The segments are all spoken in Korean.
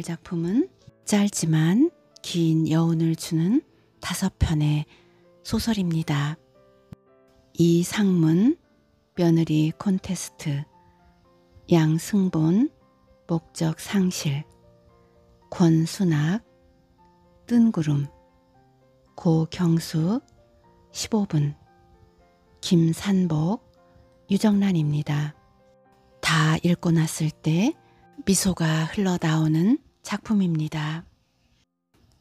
드릴 작품은 짧지만 긴 여운을 주는 다섯 편의 소설입니다. 이상문 며느리 콘테스트 양승본 목적 상실 권순학 뜬구름 고경수 15분 김산복 유정란입니다. 다 읽고 났을 때 미소가 흘러나오는 작품입니다.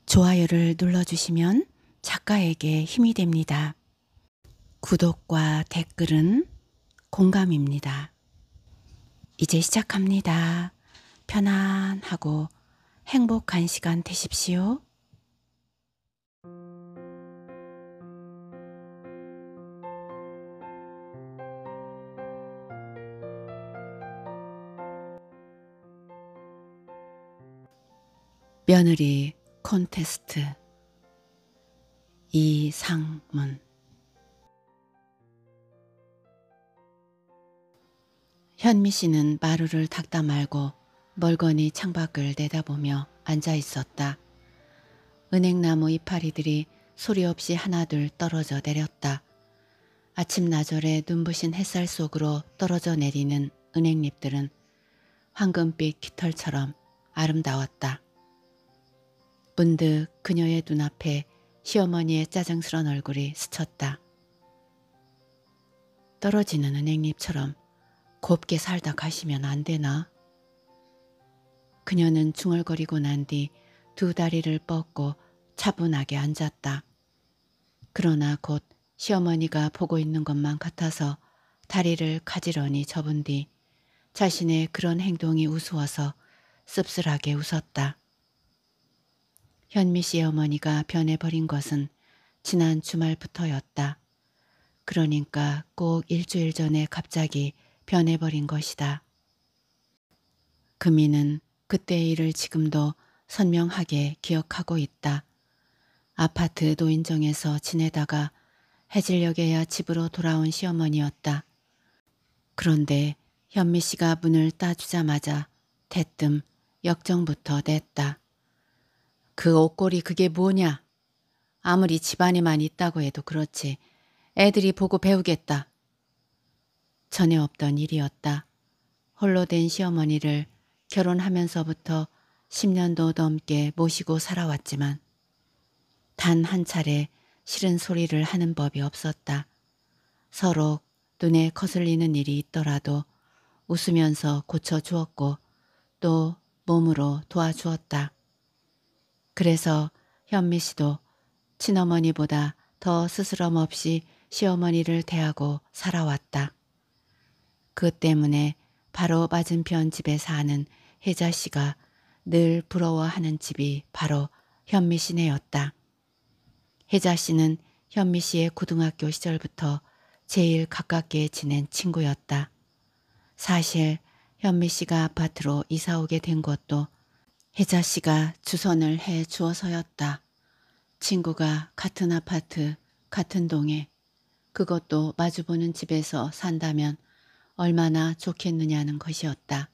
좋아요를 눌러주시면 작가에게 힘이 됩니다. 구독과 댓글은 공감입니다. 이제 시작합니다. 편안하고 행복한 시간 되십시오. 며느리 콘테스트 이상문 현미 씨는 마루를 닦다 말고 멀거니 창밖을 내다보며 앉아 있었다. 은행나무 이파리들이 소리 없이 하나둘 떨어져 내렸다. 아침 나절에 눈부신 햇살 속으로 떨어져 내리는 은행잎들은 황금빛 깃털처럼 아름다웠다. 문득 그녀의 눈앞에 시어머니의 짜증스런 얼굴이 스쳤다. 떨어지는 은행잎처럼 곱게 살다 가시면 안 되나? 그녀는 중얼거리고 난 뒤 두 다리를 뻗고 차분하게 앉았다. 그러나 곧 시어머니가 보고 있는 것만 같아서 다리를 가지런히 접은 뒤 자신의 그런 행동이 우스워서 씁쓸하게 웃었다. 현미 씨 어머니가 변해버린 것은 지난 주말부터였다. 그러니까 꼭 일주일 전에 갑자기 변해버린 것이다. 금이는 그때의 일을 지금도 선명하게 기억하고 있다. 아파트 노인정에서 지내다가 해질녘에야 집으로 돌아온 시어머니였다. 그런데 현미 씨가 문을 따주자마자 대뜸 역정부터 냈다. 그 옷걸이 그게 뭐냐? 아무리 집안에만 있다고 해도 그렇지. 애들이 보고 배우겠다. 전에 없던 일이었다. 홀로 된 시어머니를 결혼하면서부터 10년도 넘게 모시고 살아왔지만 단 한 차례 싫은 소리를 하는 법이 없었다. 서로 눈에 거슬리는 일이 있더라도 웃으면서 고쳐주었고 또 몸으로 도와주었다. 그래서 현미 씨도 친어머니보다 더 스스럼 없이 시어머니를 대하고 살아왔다. 그 때문에 바로 맞은편 집에 사는 혜자 씨가 늘 부러워하는 집이 바로 현미 씨네였다. 혜자 씨는 현미 씨의 고등학교 시절부터 제일 가깝게 지낸 친구였다. 사실 현미 씨가 아파트로 이사 오게 된 것도 혜자 씨가 주선을 해 주어서였다. 친구가 같은 아파트, 같은 동에 그것도 마주보는 집에서 산다면 얼마나 좋겠느냐는 것이었다.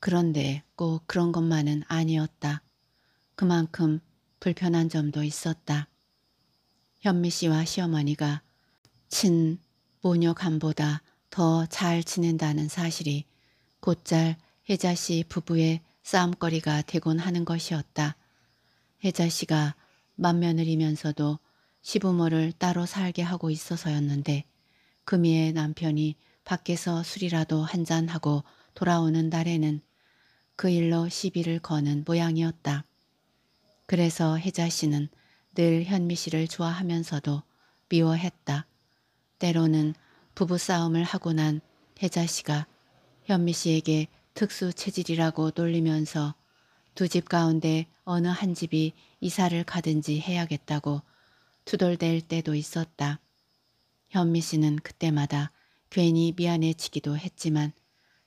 그런데 꼭 그런 것만은 아니었다. 그만큼 불편한 점도 있었다. 현미 씨와 시어머니가 친 모녀간보다 더 잘 지낸다는 사실이 곧잘 혜자 씨 부부의 싸움거리가 되곤 하는 것이었다. 혜자 씨가 맏며느리면서도 시부모를 따로 살게 하고 있어서였는데 금이의 남편이 밖에서 술이라도 한잔하고 돌아오는 날에는 그 일로 시비를 거는 모양이었다. 그래서 혜자 씨는 늘 현미 씨를 좋아하면서도 미워했다. 때로는 부부싸움을 하고 난 혜자 씨가 현미 씨에게 특수 체질이라고 놀리면서 두 집 가운데 어느 한 집이 이사를 가든지 해야겠다고 투덜댈 때도 있었다. 현미 씨는 그때마다 괜히 미안해지기도 했지만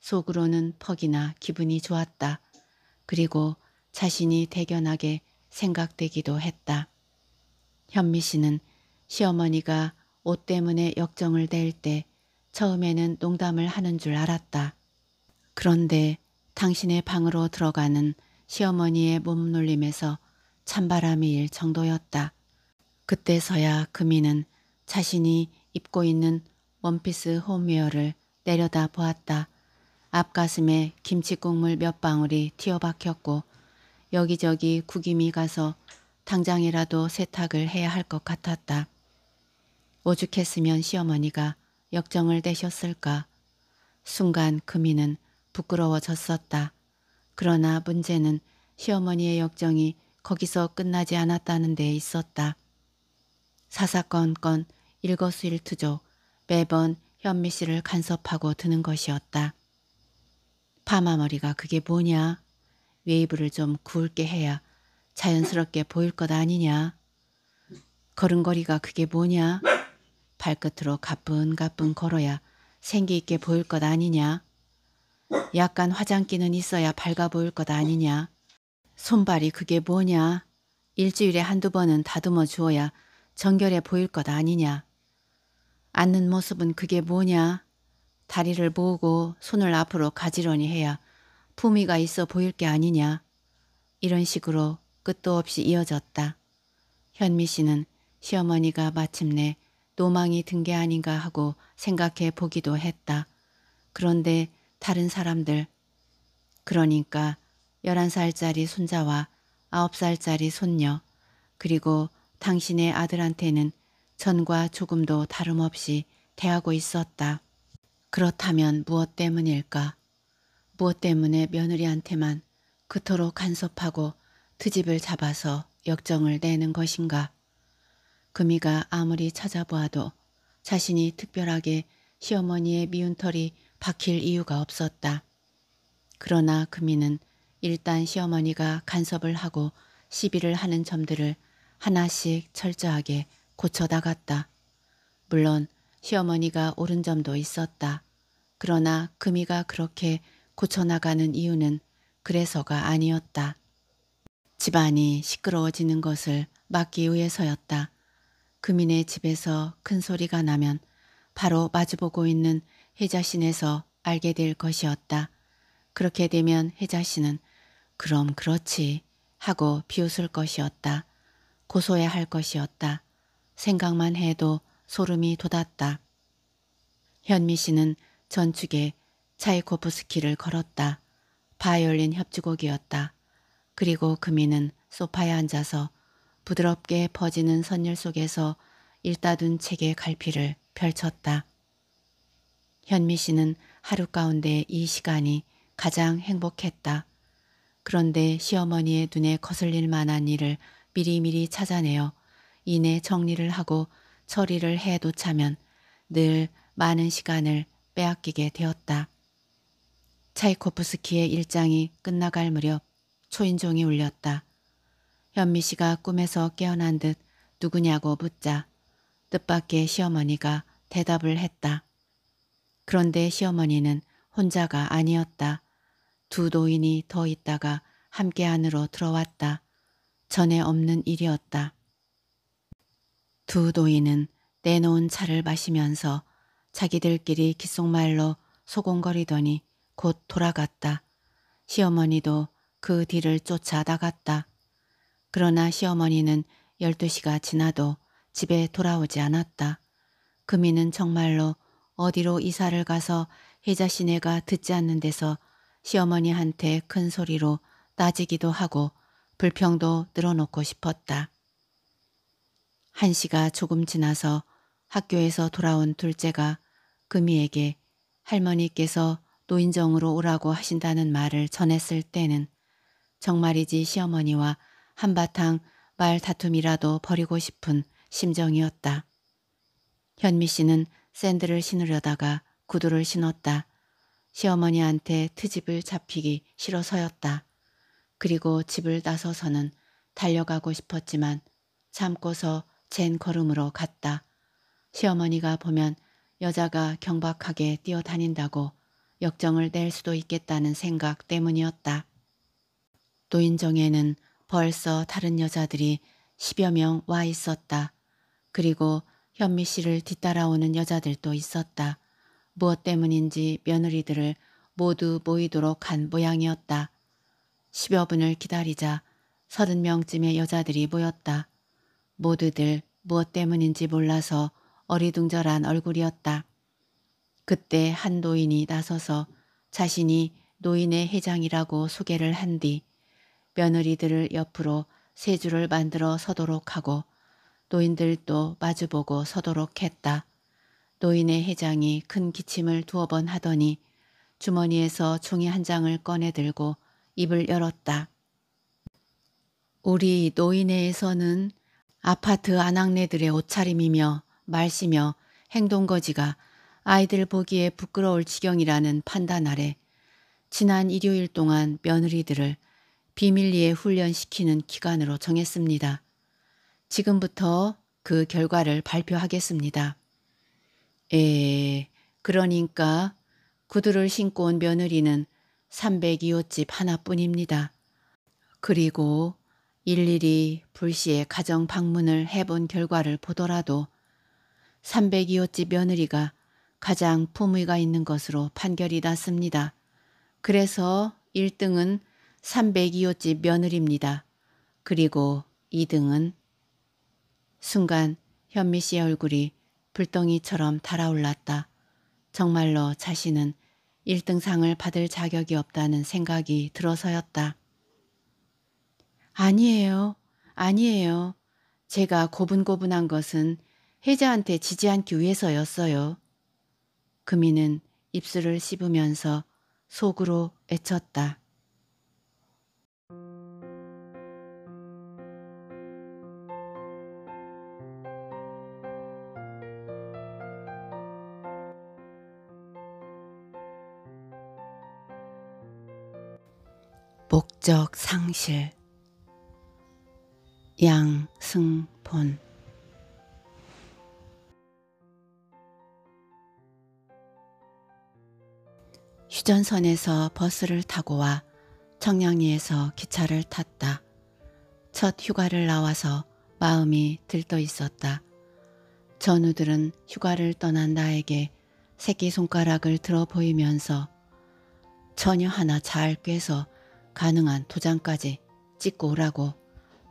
속으로는 퍽이나 기분이 좋았다. 그리고 자신이 대견하게 생각되기도 했다. 현미 씨는 시어머니가 옷 때문에 역정을 낼때 처음에는 농담을 하는 줄 알았다. 그런데 당신의 방으로 들어가는 시어머니의 몸놀림에서 찬바람이 일 정도였다. 그때서야 금이는 자신이 입고 있는 원피스 홈웨어를 내려다 보았다. 앞가슴에 김치국물 몇 방울이 튀어박혔고 여기저기 구김이 가서 당장이라도 세탁을 해야 할 것 같았다. 오죽했으면 시어머니가 역정을 내셨을까. 순간 금이는 부끄러워졌었다. 그러나 문제는 시어머니의 역정이 거기서 끝나지 않았다는 데 있었다. 사사건건 일거수일투조 매번 현미 씨를 간섭하고 드는 것이었다. 파마머리가 그게 뭐냐? 웨이브를 좀 굵게 해야 자연스럽게 보일 것 아니냐? 걸음걸이가 그게 뭐냐? 발끝으로 가뿐가뿐 걸어야 생기 있게 보일 것 아니냐? 약간 화장기는 있어야 밝아 보일 것 아니냐. 손발이 그게 뭐냐. 일주일에 한두 번은 다듬어 주어야 정결해 보일 것 아니냐. 앉는 모습은 그게 뭐냐. 다리를 모으고 손을 앞으로 가지런히 해야 품위가 있어 보일 게 아니냐. 이런 식으로 끝도 없이 이어졌다. 현미 씨는 시어머니가 마침내 노망이 든 게 아닌가 하고 생각해 보기도 했다. 그런데 다른 사람들. 그러니까 11살짜리 손자와 9살짜리 손녀 그리고 당신의 아들한테는 전과 조금도 다름없이 대하고 있었다. 그렇다면 무엇 때문일까? 무엇 때문에 며느리한테만 그토록 간섭하고 트집을 잡아서 역정을 내는 것인가? 금이가 아무리 찾아보아도 자신이 특별하게 시어머니의 미운 털이 박힐 이유가 없었다. 그러나 금이는 일단 시어머니가 간섭을 하고 시비를 하는 점들을 하나씩 철저하게 고쳐나갔다. 물론 시어머니가 옳은 점도 있었다. 그러나 금이가 그렇게 고쳐나가는 이유는 그래서가 아니었다. 집안이 시끄러워지는 것을 막기 위해서였다. 금인의 집에서 큰 소리가 나면 바로 마주보고 있는 혜자신에서 알게 될 것이었다. 그렇게 되면 혜자씨는 그럼 그렇지 하고 비웃을 것이었다. 고소해 야할 것이었다. 생각만 해도 소름이 돋았다. 현미 씨는 전축에 차이코프스키를 걸었다. 바이올린 협주곡이었다. 그리고 금이는 소파에 앉아서 부드럽게 퍼지는 선율 속에서 일다둔 책의 갈피를 펼쳤다. 현미 씨는 하루 가운데 이 시간이 가장 행복했다. 그런데 시어머니의 눈에 거슬릴 만한 일을 미리미리 찾아내어 이내 정리를 하고 처리를 해놓자면 늘 많은 시간을 빼앗기게 되었다. 차이코프스키의 일장이 끝나갈 무렵 초인종이 울렸다. 현미 씨가 꿈에서 깨어난 듯 누구냐고 묻자 뜻밖의 시어머니가 대답을 했다. 그런데 시어머니는 혼자가 아니었다. 두 노인이 더 있다가 함께 안으로 들어왔다. 전에 없는 일이었다. 두 노인은 내놓은 차를 마시면서 자기들끼리 기속말로 소곤거리더니 곧 돌아갔다. 시어머니도 그 뒤를 쫓아 나갔다. 그러나 시어머니는 12시가 지나도 집에 돌아오지 않았다. 금이는 정말로 어디로 이사를 가서 혜자 씨네가 듣지 않는 데서 시어머니한테 큰 소리로 따지기도 하고 불평도 늘어놓고 싶었다. 한 시가 조금 지나서 학교에서 돌아온 둘째가 금이에게 할머니께서 노인정으로 오라고 하신다는 말을 전했을 때는 정말이지 시어머니와 한바탕 말 다툼이라도 버리고 싶은 심정이었다. 현미 씨는 샌들을 신으려다가 구두를 신었다. 시어머니한테 트집을 잡히기 싫어서였다. 그리고 집을 나서서는 달려가고 싶었지만 참고서 잰 걸음으로 갔다. 시어머니가 보면 여자가 경박하게 뛰어다닌다고 역정을 낼 수도 있겠다는 생각 때문이었다. 노인정에는 벌써 다른 여자들이 십여 명 와 있었다. 그리고 현미 씨를 뒤따라오는 여자들도 있었다. 무엇 때문인지 며느리들을 모두 모이도록 한 모양이었다. 십여 분을 기다리자 서른 명쯤의 여자들이 모였다. 모두들 무엇 때문인지 몰라서 어리둥절한 얼굴이었다. 그때 한 노인이 나서서 자신이 노인의 회장이라고 소개를 한 뒤 며느리들을 옆으로 세 줄을 만들어 서도록 하고 노인들도 마주보고 서도록 했다. 노인의 회장이 큰 기침을 두어 번 하더니 주머니에서 종이 한 장을 꺼내들고 입을 열었다. 우리 노인회에서는 아파트 안악내들의 옷차림이며 말씨며 행동거지가 아이들 보기에 부끄러울 지경이라는 판단 아래 지난 일요일 동안 며느리들을 비밀리에 훈련시키는 기간으로 정했습니다. 지금부터 그 결과를 발표하겠습니다. 에, 예, 그러니까 구두를 신고 온 며느리는 302호집 하나뿐입니다. 그리고 일일이 불시에 가정 방문을 해본 결과를 보더라도 302호집 며느리가 가장 품위가 있는 것으로 판결이 났습니다. 그래서 1등은 302호집 며느리입니다. 그리고 2등은 순간 현미 씨의 얼굴이 불덩이처럼 달아올랐다. 정말로 자신은 1등상을 받을 자격이 없다는 생각이 들어서였다. 아니에요. 아니에요. 제가 고분고분한 것은 혜자한테 지지 않기 위해서였어요. 금이는 입술을 씹으면서 속으로 애쳤다. 목적 상실 양승본 휴전선에서 버스를 타고 와 청량리에서 기차를 탔다. 첫 휴가를 나와서 마음이 들떠 있었다. 전우들은 휴가를 떠난 나에게 새끼손가락을 들어 보이면서 전혀 하나 잘 꿰서 가능한 도장까지 찍고 오라고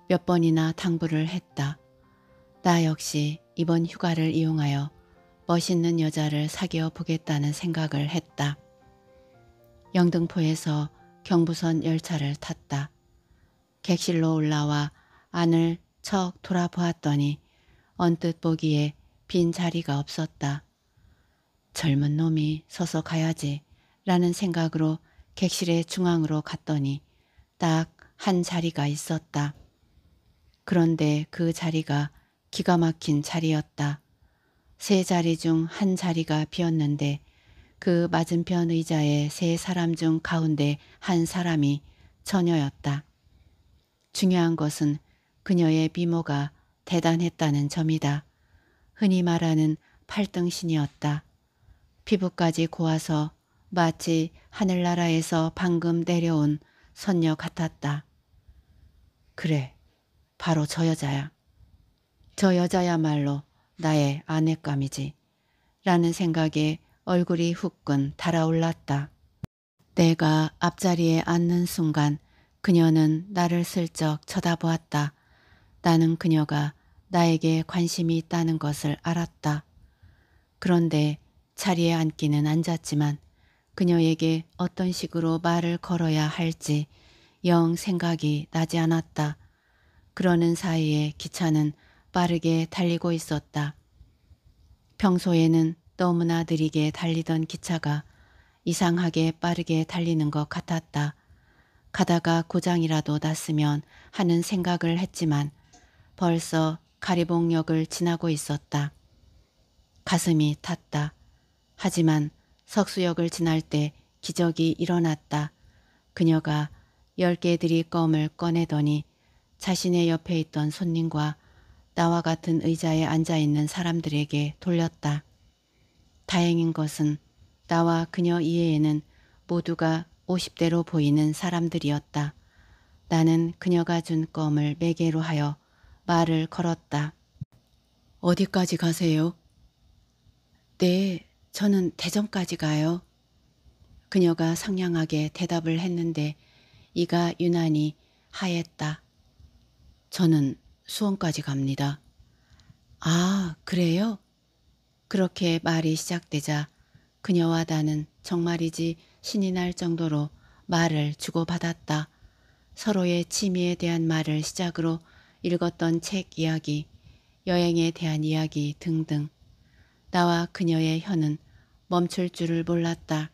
몇 번이나 당부를 했다. 나 역시 이번 휴가를 이용하여 멋있는 여자를 사귀어 보겠다는 생각을 했다. 영등포에서 경부선 열차를 탔다. 객실로 올라와 안을 척 돌아보았더니 언뜻 보기에 빈 자리가 없었다. 젊은 놈이 서서 가야지 라는 생각으로 객실의 중앙으로 갔더니 딱 한 자리가 있었다. 그런데 그 자리가 기가 막힌 자리였다. 세 자리 중 한 자리가 비었는데 그 맞은편 의자에 세 사람 중 가운데 한 사람이 처녀였다. 중요한 것은 그녀의 미모가 대단했다는 점이다. 흔히 말하는 팔등신이었다. 피부까지 고와서 마치 하늘나라에서 방금 내려온 선녀 같았다. 그래, 바로 저 여자야. 저 여자야말로 나의 아내감이지. 라는 생각에 얼굴이 후끈 달아올랐다. 내가 앞자리에 앉는 순간 그녀는 나를 슬쩍 쳐다보았다. 나는 그녀가 나에게 관심이 있다는 것을 알았다. 그런데 자리에 앉기는 앉았지만 그녀에게 어떤 식으로 말을 걸어야 할지 영 생각이 나지 않았다. 그러는 사이에 기차는 빠르게 달리고 있었다. 평소에는 너무나 느리게 달리던 기차가 이상하게 빠르게 달리는 것 같았다. 가다가 고장이라도 났으면 하는 생각을 했지만 벌써 가리봉역을 지나고 있었다. 가슴이 탔다. 하지만 석수역을 지날 때 기적이 일어났다. 그녀가 열 개들이 껌을 꺼내더니 자신의 옆에 있던 손님과 나와 같은 의자에 앉아있는 사람들에게 돌렸다. 다행인 것은 나와 그녀 이외에는 모두가 50대로 보이는 사람들이었다. 나는 그녀가 준 껌을 매개로 하여 말을 걸었다. 어디까지 가세요? 네, 저는 대전까지 가요. 그녀가 상냥하게 대답을 했는데 이가 유난히 하였다. 저는 수원까지 갑니다. 아, 그래요? 그렇게 말이 시작되자 그녀와 나는 정말이지 신이 날 정도로 말을 주고받았다. 서로의 취미에 대한 말을 시작으로 읽었던 책 이야기, 여행에 대한 이야기 등등 나와 그녀의 혀는 멈출 줄을 몰랐다.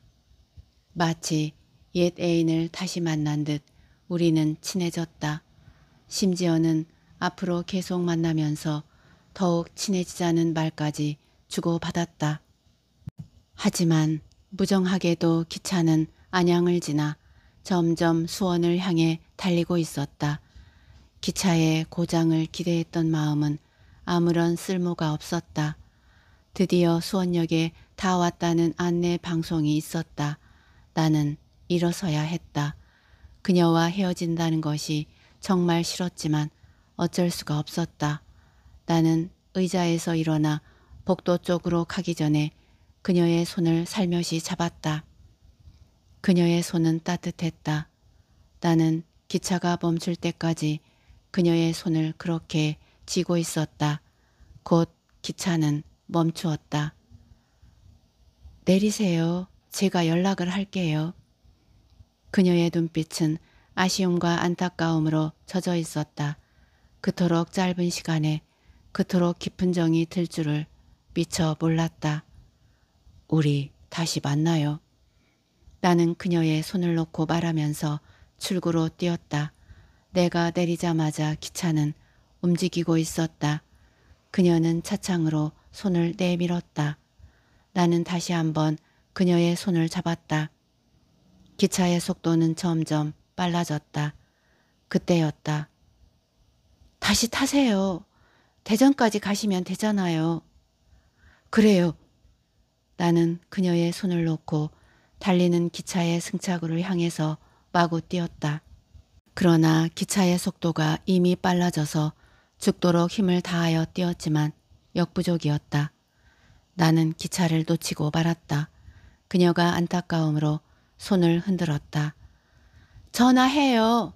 마치 옛 애인을 다시 만난 듯 우리는 친해졌다. 심지어는 앞으로 계속 만나면서 더욱 친해지자는 말까지 주고받았다. 하지만 무정하게도 기차는 안양을 지나 점점 수원을 향해 달리고 있었다. 기차의 고장을 기대했던 마음은 아무런 쓸모가 없었다. 드디어 수원역에 다 왔다는 안내 방송이 있었다. 나는 일어서야 했다. 그녀와 헤어진다는 것이 정말 싫었지만 어쩔 수가 없었다. 나는 의자에서 일어나 복도 쪽으로 가기 전에 그녀의 손을 살며시 잡았다. 그녀의 손은 따뜻했다. 나는 기차가 멈출 때까지 그녀의 손을 그렇게 쥐고 있었다. 곧 기차는 멈추었다. 내리세요. 제가 연락을 할게요. 그녀의 눈빛은 아쉬움과 안타까움으로 젖어 있었다. 그토록 짧은 시간에 그토록 깊은 정이 들 줄을 미처 몰랐다. 우리 다시 만나요. 나는 그녀의 손을 놓고 말하면서 출구로 뛰었다. 내가 내리자마자 기차는 움직이고 있었다. 그녀는 차창으로 손을 내밀었다. 나는 다시 한번 그녀의 손을 잡았다. 기차의 속도는 점점 빨라졌다. 그때였다. 다시 타세요. 대전까지 가시면 되잖아요. 그래요. 나는 그녀의 손을 놓고 달리는 기차의 승차구를 향해서 마구 뛰었다. 그러나 기차의 속도가 이미 빨라져서 죽도록 힘을 다하여 뛰었지만 역부족이었다. 나는 기차를 놓치고 말았다. 그녀가 안타까움으로 손을 흔들었다. 전화해요.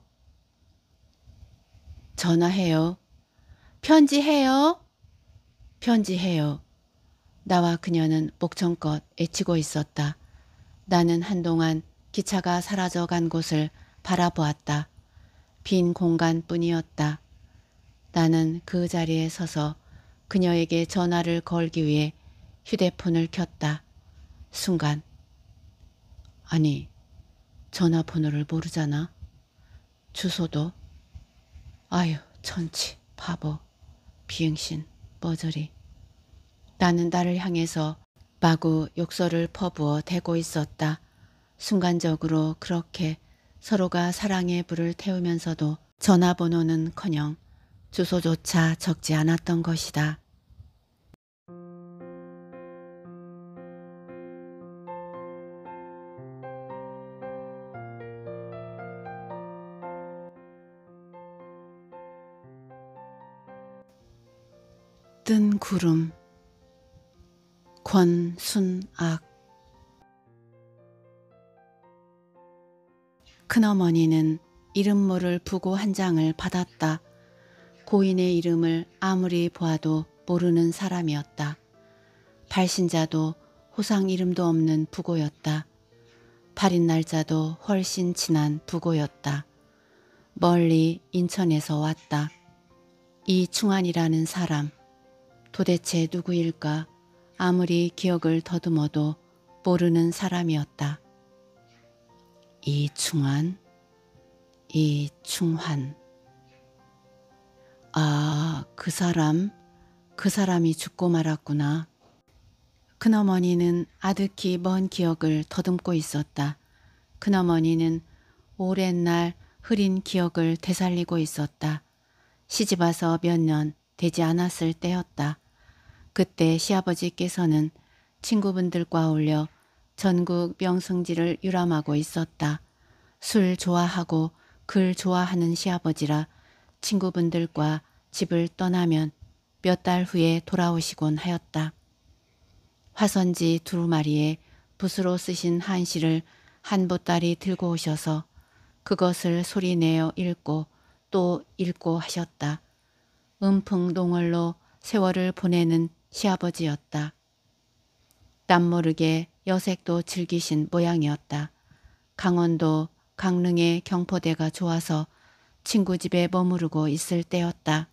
전화해요. 편지해요. 편지해요. 나와 그녀는 목청껏 애치고 있었다. 나는 한동안 기차가 사라져 간 곳을 바라보았다. 빈 공간뿐이었다. 나는 그 자리에 서서 그녀에게 전화를 걸기 위해 휴대폰을 켰다. 순간 아니 전화번호를 모르잖아. 주소도 아유 천치 바보 비행신 머저리 나는 나를 향해서 마구 욕설을 퍼부어 대고 있었다. 순간적으로 그렇게 서로가 사랑의 불을 태우면서도 전화번호는커녕 주소조차 적지 않았던 것이다. 구름 권순악 큰어머니는 이름 모를 부고 한 장을 받았다. 고인의 이름을 아무리 보아도 모르는 사람이었다. 발신자도 호상 이름도 없는 부고였다. 발인 날짜도 훨씬 지난 부고였다. 멀리 인천에서 왔다. 이충환이라는 사람. 도대체 누구일까 아무리 기억을 더듬어도 모르는 사람이었다. 이충환, 이충환. 아, 그 사람, 그 사람이 죽고 말았구나. 큰어머니는 아득히 먼 기억을 더듬고 있었다. 큰어머니는 오랜 날 흐린 기억을 되살리고 있었다. 시집와서 몇 년 되지 않았을 때였다. 그때 시아버지께서는 친구분들과 어울려 전국 명승지를 유람하고 있었다. 술 좋아하고 글 좋아하는 시아버지라 친구분들과 집을 떠나면 몇 달 후에 돌아오시곤 하였다. 화선지 두루마리에 붓으로 쓰신 한시를 한 보따리 들고 오셔서 그것을 소리내어 읽고 또 읽고 하셨다. 음풍동월로 세월을 보내는 시아버지였다. 남 모르게 여색도 즐기신 모양이었다. 강원도 강릉의 경포대가 좋아서 친구 집에 머무르고 있을 때였다.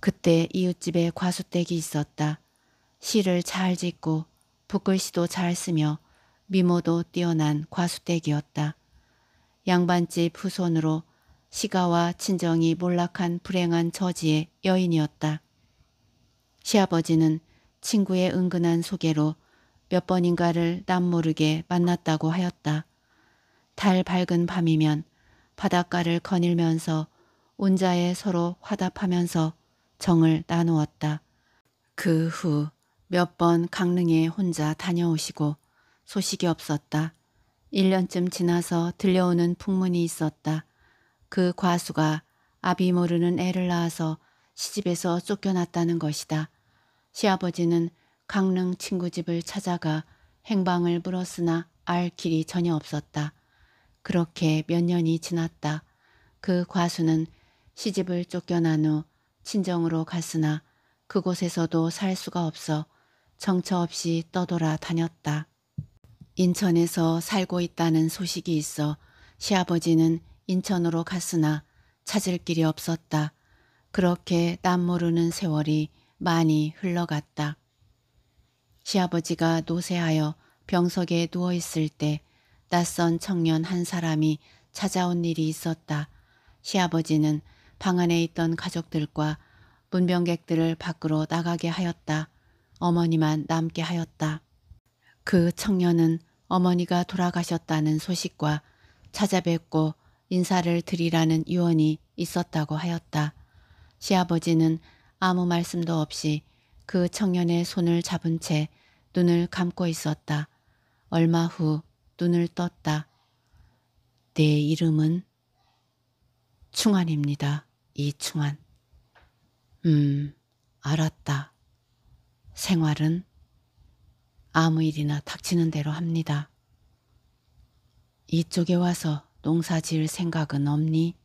그때 이웃집에 과수댁이 있었다. 시를 잘 짓고 붓글씨도 잘 쓰며 미모도 뛰어난 과수댁이었다. 양반집 후손으로 시가와 친정이 몰락한 불행한 처지의 여인이었다. 시아버지는 친구의 은근한 소개로 몇 번인가를 남 모르게 만났다고 하였다. 달 밝은 밤이면 바닷가를 거닐면서 온자에 서로 화답하면서 정을 나누었다. 그 후 몇 번 강릉에 혼자 다녀오시고 소식이 없었다. 1년쯤 지나서 들려오는 풍문이 있었다. 그 과수가 아비 모르는 애를 낳아서 시집에서 쫓겨났다는 것이다. 시아버지는 강릉 친구 집을 찾아가 행방을 물었으나 알 길이 전혀 없었다. 그렇게 몇 년이 지났다. 그 과수는 시집을 쫓겨난 후 친정으로 갔으나 그곳에서도 살 수가 없어 정처 없이 떠돌아 다녔다. 인천에서 살고 있다는 소식이 있어 시아버지는 인천으로 갔으나 찾을 길이 없었다. 그렇게 남 모르는 세월이 많이 흘러갔다. 시아버지가 노쇠하여 병석에 누워 있을 때 낯선 청년 한 사람이 찾아온 일이 있었다. 시아버지는 방 안에 있던 가족들과 문병객들을 밖으로 나가게 하였다. 어머니만 남게 하였다. 그 청년은 어머니가 돌아가셨다는 소식과 찾아뵙고 인사를 드리라는 유언이 있었다고 하였다. 시아버지는 아무 말씀도 없이 그 청년의 손을 잡은 채 눈을 감고 있었다. 얼마 후 눈을 떴다. 내 이름은 충환입니다. 이충환. 음, 알았다. 생활은 아무 일이나 닥치는 대로 합니다. 이쪽에 와서 농사 지을 생각은 없니?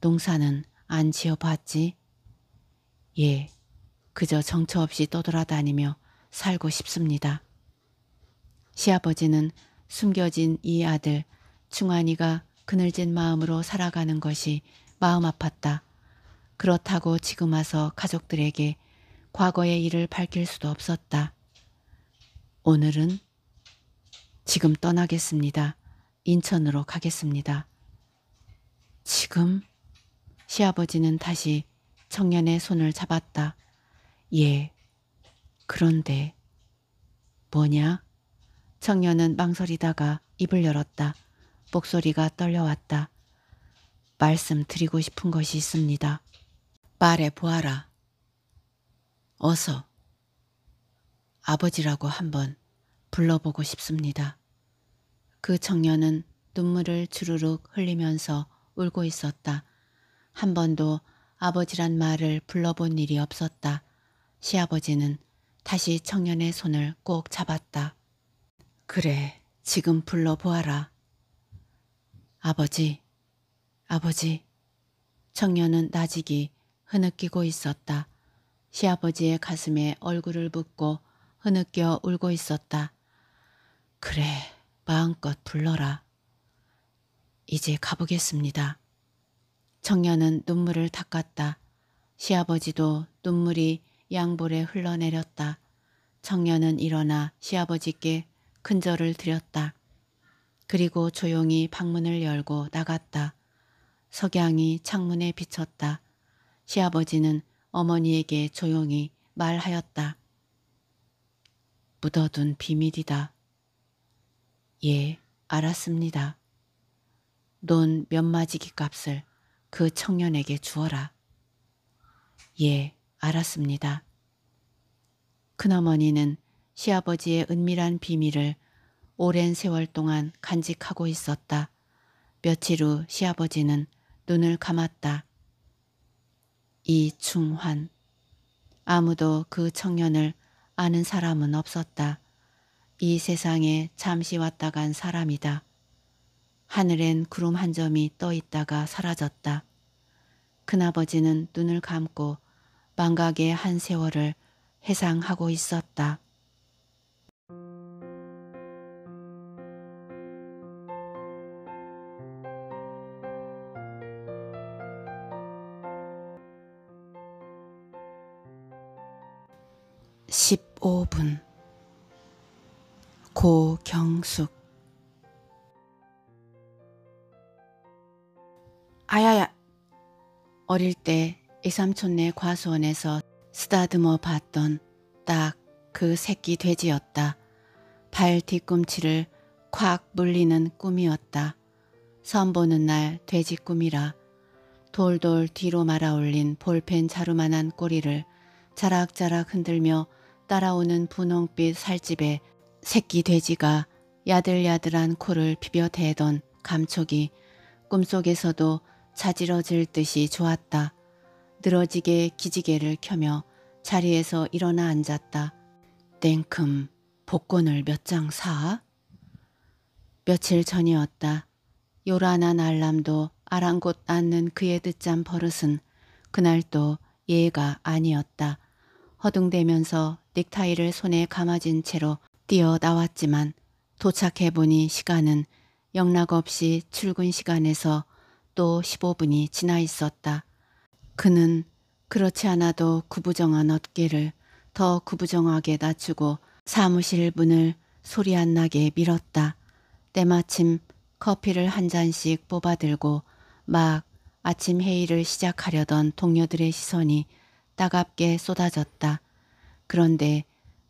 농사는 안 지어봤지? 예, 그저 정처 없이 떠돌아다니며 살고 싶습니다. 시아버지는 숨겨진 이 아들 충환이가 그늘진 마음으로 살아가는 것이 마음 아팠다. 그렇다고 지금 와서 가족들에게 과거의 일을 밝힐 수도 없었다. 오늘은 지금 떠나겠습니다. 인천으로 가겠습니다. 지금? 시아버지는 다시 청년의 손을 잡았다. 예. 그런데 뭐냐? 청년은 망설이다가 입을 열었다. 목소리가 떨려왔다. 말씀드리고 싶은 것이 있습니다. 말해 보아라. 어서 아버지라고 한번 불러보고 싶습니다. 그 청년은 눈물을 주르륵 흘리면서 울고 있었다. 한 번도 아버지란 말을 불러본 일이 없었다. 시아버지는 다시 청년의 손을 꼭 잡았다. 그래, 지금 불러보아라. 아버지, 아버지. 청년은 나직이 흐느끼고 있었다. 시아버지의 가슴에 얼굴을 붓고 흐느껴 울고 있었다. 그래, 마음껏 불러라. 이제 가보겠습니다. 청년은 눈물을 닦았다. 시아버지도 눈물이 양볼에 흘러내렸다. 청년은 일어나 시아버지께 큰절을 드렸다. 그리고 조용히 방문을 열고 나갔다. 석양이 창문에 비쳤다. 시아버지는 어머니에게 조용히 말하였다. 묻어둔 비밀이다. 예, 알았습니다. 논몇 마지기 값을 그 청년에게 주어라. 예, 알았습니다. 큰어머니는 시아버지의 은밀한 비밀을 오랜 세월 동안 간직하고 있었다. 며칠 후 시아버지는 눈을 감았다. 이충환. 아무도 그 청년을 아는 사람은 없었다. 이 세상에 잠시 왔다 간 사람이다. 하늘엔 구름 한 점이 떠 있다가 사라졌다. 큰아버지는 눈을 감고 망각의 한 세월을 해상하고 있었다. (15분) 고경숙 아야야. 어릴 때 이삼촌네 과수원에서 쓰다듬어 봤던 딱 그 새끼 돼지였다. 발 뒤꿈치를 콱 물리는 꿈이었다. 선보는 날 돼지 꿈이라 돌돌 뒤로 말아 올린 볼펜 자루만한 꼬리를 자락자락 흔들며 따라오는 분홍빛 살집에 새끼 돼지가 야들야들한 코를 비벼대던 감촉이 꿈속에서도 자지러질 듯이 좋았다. 늘어지게 기지개를 켜며 자리에서 일어나 앉았다. 땡큼 복권을 몇 장 사? 며칠 전이었다. 요란한 알람도 아랑곳 않는 그의 듣잔 버릇은 그날도 예가 아니었다. 허둥대면서 넥타이를 손에 감아진 채로 뛰어 나왔지만 도착해보니 시간은 영락없이 출근 시간에서 또 15분이 지나 있었다. 그는 그렇지 않아도 구부정한 어깨를 더 구부정하게 낮추고 사무실 문을 소리 안 나게 밀었다. 때마침 커피를 한 잔씩 뽑아들고 막 아침 회의를 시작하려던 동료들의 시선이 따갑게 쏟아졌다. 그런데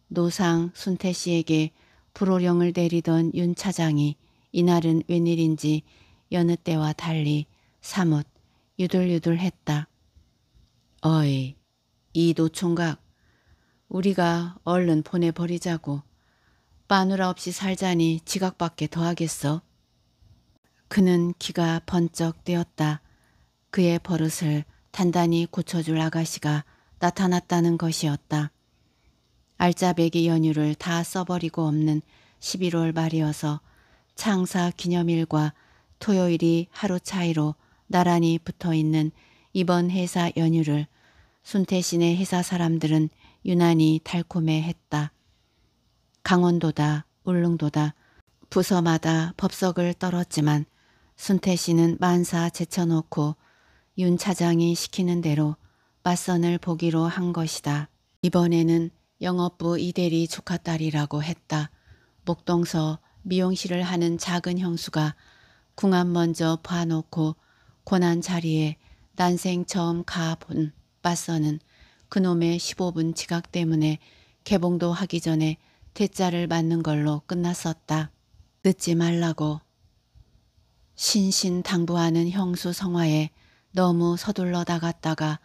노상 순태 씨에게 불호령을 내리던 윤 차장이 이날은 웬일인지 여느 때와 달리 사뭇 유들유들했다. 어이, 이 노총각, 우리가 얼른 보내버리자고. 마누라 없이 살자니 지각밖에 더 하겠어. 그는 귀가 번쩍 떼었다. 그의 버릇을 단단히 고쳐줄 아가씨가 나타났다는 것이었다. 알짜배기 연휴를 다 써버리고 없는 11월 말이어서 창사 기념일과 토요일이 하루 차이로 나란히 붙어 있는 이번 회사 연휴를 순태신의 회사 사람들은 유난히 달콤해했다. 강원도다 울릉도다 부서마다 법석을 떨었지만 순태신은 만사 제쳐놓고 윤 차장이 시키는 대로 맞선을 보기로 한 것이다. 이번에는 영업부 이대리 조카딸이라고 했다. 목동서 미용실을 하는 작은 형수가 궁합 먼저 봐놓고 고난 자리에 난생 처음 가 본 빠서는 그놈의 15분 지각 때문에 개봉도 하기 전에 대자를 맞는 걸로 끝났었다. 늦지 말라고. 신신당부하는 형수 성화에 너무 서둘러 나갔다가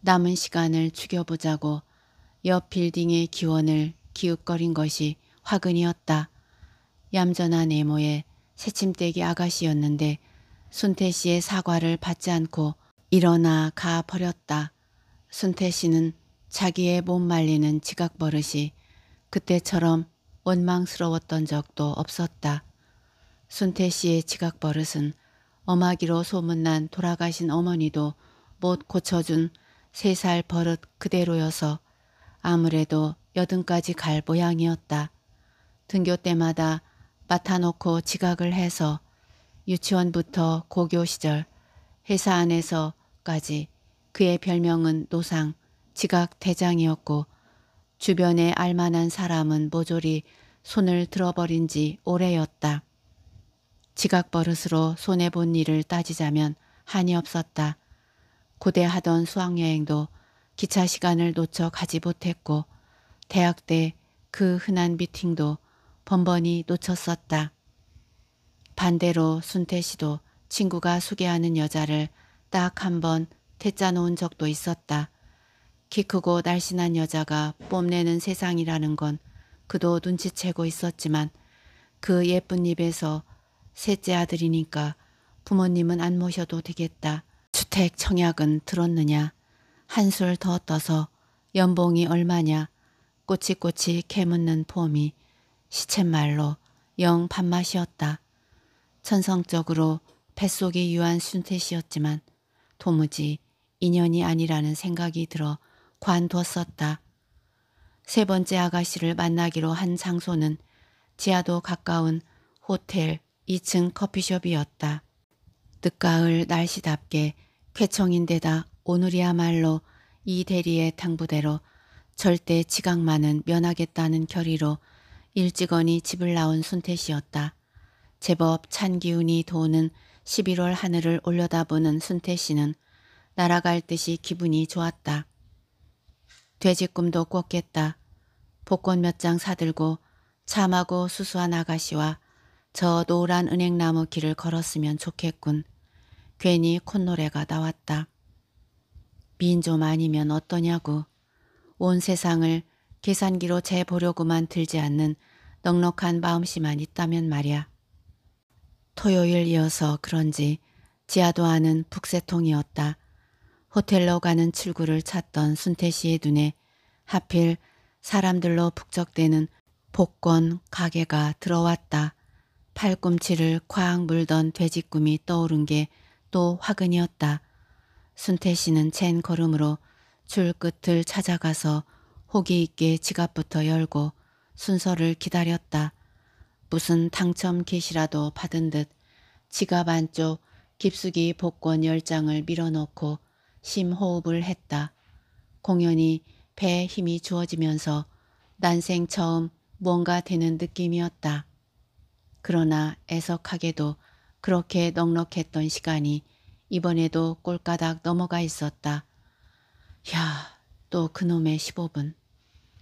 남은 시간을 죽여보자고 옆 빌딩의 기원을 기웃거린 것이 화근이었다. 얌전한 애모의 새침대기 아가씨였는데 순태 씨의 사과를 받지 않고 일어나 가 버렸다. 순태 씨는 자기의 몸 말리는 지각 버릇이 그때처럼 원망스러웠던 적도 없었다. 순태 씨의 지각 버릇은 엄하기로 소문난 돌아가신 어머니도 못 고쳐준 세 살 버릇 그대로여서 아무래도 여든까지 갈 모양이었다. 등교 때마다 맡아놓고 지각을 해서 유치원부터 고교 시절, 회사 안에서까지 그의 별명은 노상, 지각 대장이었고 주변에 알만한 사람은 모조리 손을 들어버린 지 오래였다. 지각 버릇으로 손해본 일을 따지자면 한이 없었다. 고대하던 수학여행도 기차 시간을 놓쳐 가지 못했고 대학 때 그 흔한 미팅도 번번이 놓쳤었다. 반대로 순태 씨도 친구가 소개하는 여자를 딱 한번퇴짜 놓은 적도 있었다. 키 크고 날씬한 여자가 뽐내는 세상이라는 건 그도 눈치채고 있었지만 그 예쁜 입에서 셋째 아들이니까 부모님은 안 모셔도 되겠다. 주택 청약은 들었느냐. 한 술 더 떠서 연봉이 얼마냐. 꼬치꼬치 캐묻는 폼이 시쳇말로 영 밥맛이었다. 천성적으로 뱃속에 유한 순태씨였지만 도무지 인연이 아니라는 생각이 들어 관뒀었다. 세 번째 아가씨를 만나기로 한 장소는 지하도 가까운 호텔 2층 커피숍이었다. 늦가을 날씨답게 쾌청인데다 오늘이야말로 이 대리의 당부대로 절대 지각만은 면하겠다는 결의로 일찍거니 집을 나온 순태 씨였다. 제법 찬 기운이 도는 11월 하늘을 올려다보는 순태 씨는 날아갈 듯이 기분이 좋았다. 돼지꿈도 꿨겠다. 복권 몇 장 사들고 참하고 수수한 아가씨와 저 노란 은행나무 길을 걸었으면 좋겠군. 괜히 콧노래가 나왔다. 민인좀 아니면 어떠냐고. 온 세상을 계산기로 재보려고만 들지 않는 넉넉한 마음씨만 있다면 말이야. 토요일 이어서 그런지 지하도 아는 북새통이었다. 호텔로 가는 출구를 찾던 순태 씨의 눈에 하필 사람들로 북적대는 복권 가게가 들어왔다. 팔꿈치를 쾅 물던 돼지꿈이 떠오른 게 또 화근이었다. 순태 씨는 챈 걸음으로 줄 끝을 찾아가서 호기 있게 지갑부터 열고 순서를 기다렸다. 무슨 당첨 캐시라도 받은 듯 지갑 안쪽 깊숙이 복권 열장을 밀어넣고 심호흡을 했다. 공연이 배에 힘이 주어지면서 난생 처음 뭔가 되는 느낌이었다. 그러나 애석하게도 그렇게 넉넉했던 시간이 이번에도 꼴까닥 넘어가 있었다. 야, 또 그놈의 15분.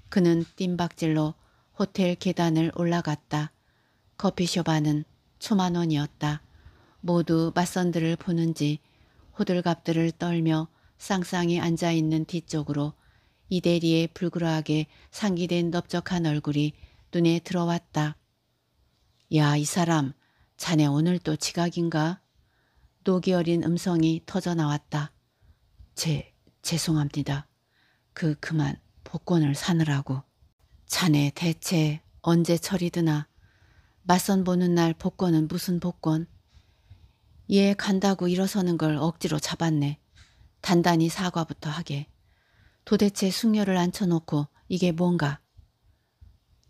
그는 뜀박질로 호텔 계단을 올라갔다. 커피숍 안은 초만 원이었다. 모두 맞선들을 보는지 호들갑들을 떨며 쌍쌍이 앉아있는 뒤쪽으로 이대리의 불그러하게 상기된 넓적한 얼굴이 눈에 들어왔다. 야, 이 사람, 자네 오늘 또 지각인가? 녹이 어린 음성이 터져나왔다. 제, 죄송합니다. 그, 그만 복권을 사느라고. 자네 대체 언제 처리 드나 맞선 보는 날 복권은 무슨 복권? 얘 간다고 일어서는 걸 억지로 잡았네. 단단히 사과부터 하게. 도대체 숙녀를 앉혀놓고 이게 뭔가?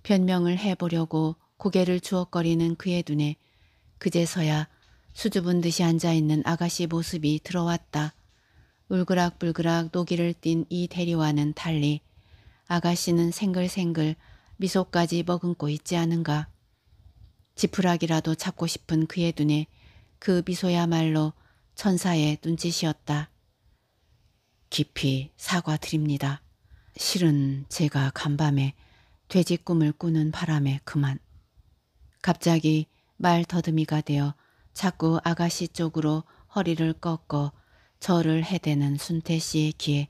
변명을 해보려고 고개를 주걱거리는 그의 눈에 그제서야 수줍은 듯이 앉아있는 아가씨 모습이 들어왔다. 울그락불그락 노기를 띤 이 대리와는 달리 아가씨는 생글생글 미소까지 머금고 있지 않은가. 지푸라기라도 잡고 싶은 그의 눈에 그 미소야말로 천사의 눈짓이었다. 깊이 사과드립니다. 실은 제가 간밤에 돼지 꿈을 꾸는 바람에 그만. 갑자기 말 더듬이가 되어 자꾸 아가씨 쪽으로 허리를 꺾어 저를 해대는 순태 씨의 귀에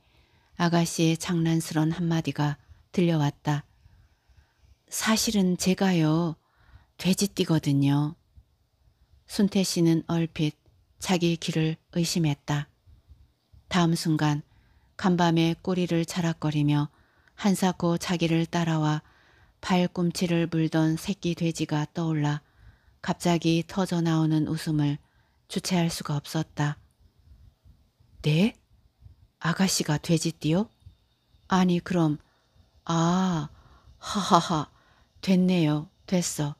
아가씨의 장난스런 한마디가 들려왔다. 사실은 제가요. 돼지띠거든요. 순태 씨는 얼핏 자기 귀를 의심했다. 다음 순간 간밤에 꼬리를 자락거리며 한사코 자기를 따라와 발꿈치를 물던 새끼 돼지가 떠올라 갑자기 터져나오는 웃음을 주체할 수가 없었다. 네? 아가씨가 돼지띠요? 아니 그럼 아 하하하 됐네요 됐어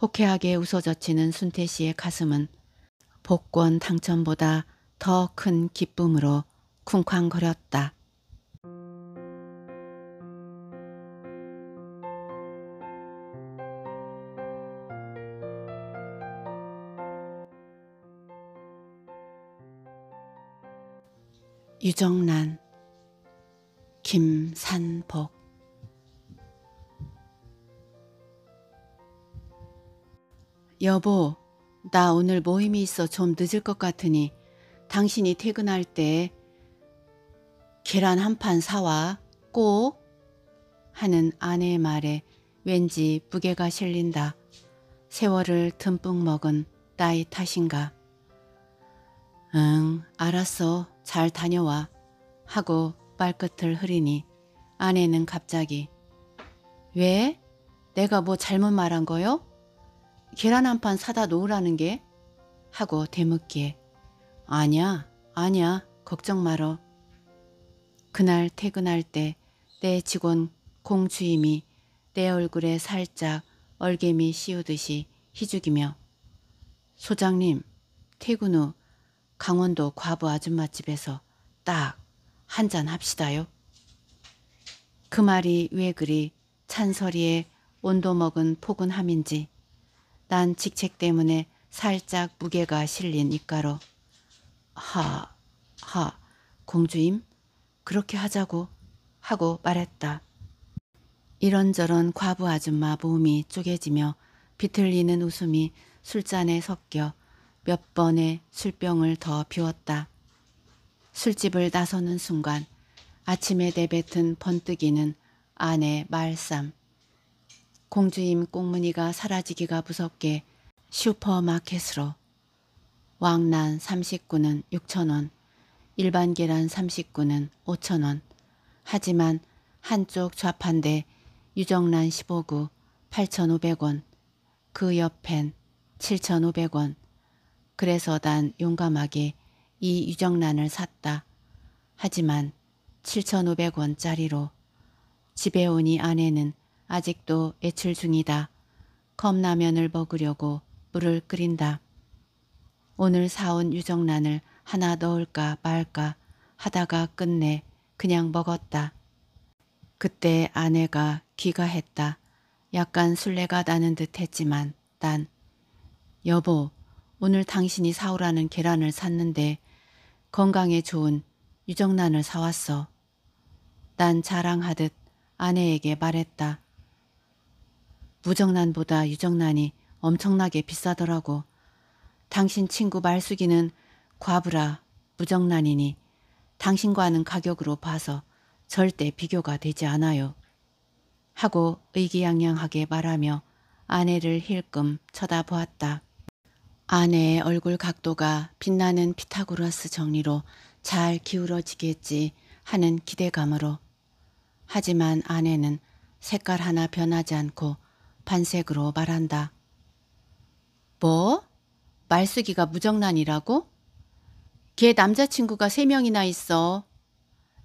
호쾌하게 웃어젖히는 순태 씨의 가슴은 복권 당첨보다 더 큰 기쁨으로 쿵쾅거렸다. 유정란 김산복 여보, 나 오늘 모임이 있어 좀 늦을 것 같으니 당신이 퇴근할 때 계란 한 판 사와 꼭 하는 아내의 말에 왠지 무게가 실린다. 세월을 듬뿍 먹은 나의 탓인가. 응, 알았어. 잘 다녀와. 하고 발끝을 흐리니 아내는 갑자기 왜? 내가 뭐 잘못 말한 거요? 계란 한 판 사다 놓으라는 게? 하고 대묻기에 아냐 아냐 걱정 말어. 그날 퇴근할 때 내 직원 공주임이 내 얼굴에 살짝 얼개미 씌우듯이 희죽이며 소장님 퇴근 후 강원도 과부 아줌마집에서 딱 한 잔 합시다요. 그 말이 왜 그리 찬설이에 온도 먹은 포근함인지 난 직책 때문에 살짝 무게가 실린 입가로 하, 하, 공주임, 그렇게 하자고 하고 말했다. 이런저런 과부 아줌마 몸이 쪼개지며 비틀리는 웃음이 술잔에 섞여 몇 번의 술병을 더 비웠다. 술집을 나서는 순간 아침에 내뱉은 번뜩이는 아내 말쌈, 공주임 꽁무니가 사라지기가 무섭게 슈퍼마켓으로 왕난 30구는 6천원, 일반 계란 30구는 5천원, 하지만 한쪽 좌판대 유정란 15구 8,500원, 그 옆엔 7,500원. 그래서 난 용감하게 이 유정란을 샀다. 하지만 7,500원짜리로 집에 오니 아내는 아직도 애출 중이다. 컵라면을 먹으려고 물을 끓인다. 오늘 사온 유정란을 하나 넣을까 말까 하다가 끝내 그냥 먹었다. 그때 아내가 귀가했다. 약간 술래가 나는 듯 했지만 난 여보 오늘 당신이 사오라는 계란을 샀는데 건강에 좋은 유정란을 사왔어. 난 자랑하듯 아내에게 말했다. 무정란보다 유정란이 엄청나게 비싸더라고. 당신 친구 말숙이는 과부라 무정란이니 당신과는 가격으로 봐서 절대 비교가 되지 않아요. 하고 의기양양하게 말하며 아내를 힐끔 쳐다보았다. 아내의 얼굴 각도가 빛나는 피타고라스 정리로 잘 기울어지겠지 하는 기대감으로 하지만 아내는 색깔 하나 변하지 않고 반색으로 말한다. 뭐? 말쓰기가 무정란이라고? 걔 남자친구가 세명이나 있어.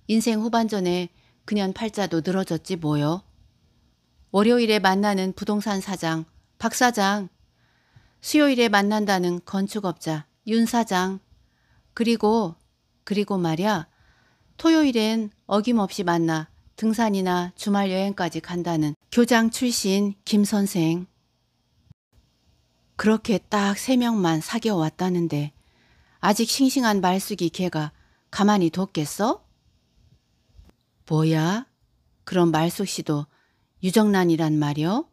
인생 후반전에 그년 팔자도 늘어졌지 뭐요. 월요일에 만나는 부동산 사장, 박 사장, 수요일에 만난다는 건축업자, 윤 사장, 그리고, 그리고 말야, 토요일엔 어김없이 만나 등산이나 주말 여행까지 간다는 교장 출신 김 선생. 그렇게 딱 세 명만 사귀어 왔다는데 아직 싱싱한 말쑥이 걔가 가만히 뒀겠어? 뭐야? 그럼 말쑥 씨도 유정란이란 말이요?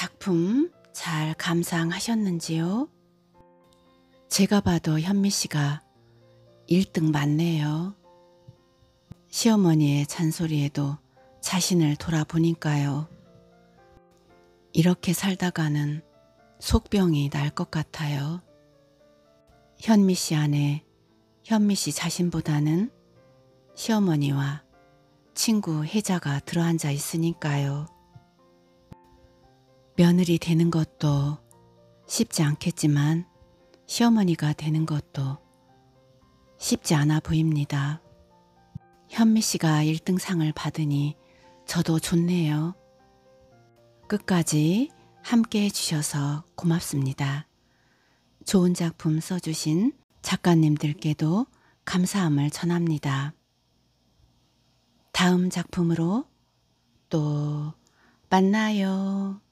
작품 잘 감상하셨는지요? 제가 봐도 현미 씨가 1등 맞네요. 시어머니의 잔소리에도 자신을 돌아보니까요. 이렇게 살다가는 속병이 날 것 같아요. 현미 씨 안에 현미 씨 자신보다는 시어머니와 친구 혜자가 들어앉아 있으니까요. 며느리 되는 것도 쉽지 않겠지만 시어머니가 되는 것도 쉽지 않아 보입니다. 현미 씨가 1등상을 받으니 저도 좋네요. 끝까지 함께 해주셔서 고맙습니다. 좋은 작품 써주신 작가님들께도 감사함을 전합니다. 다음 작품으로 또 만나요.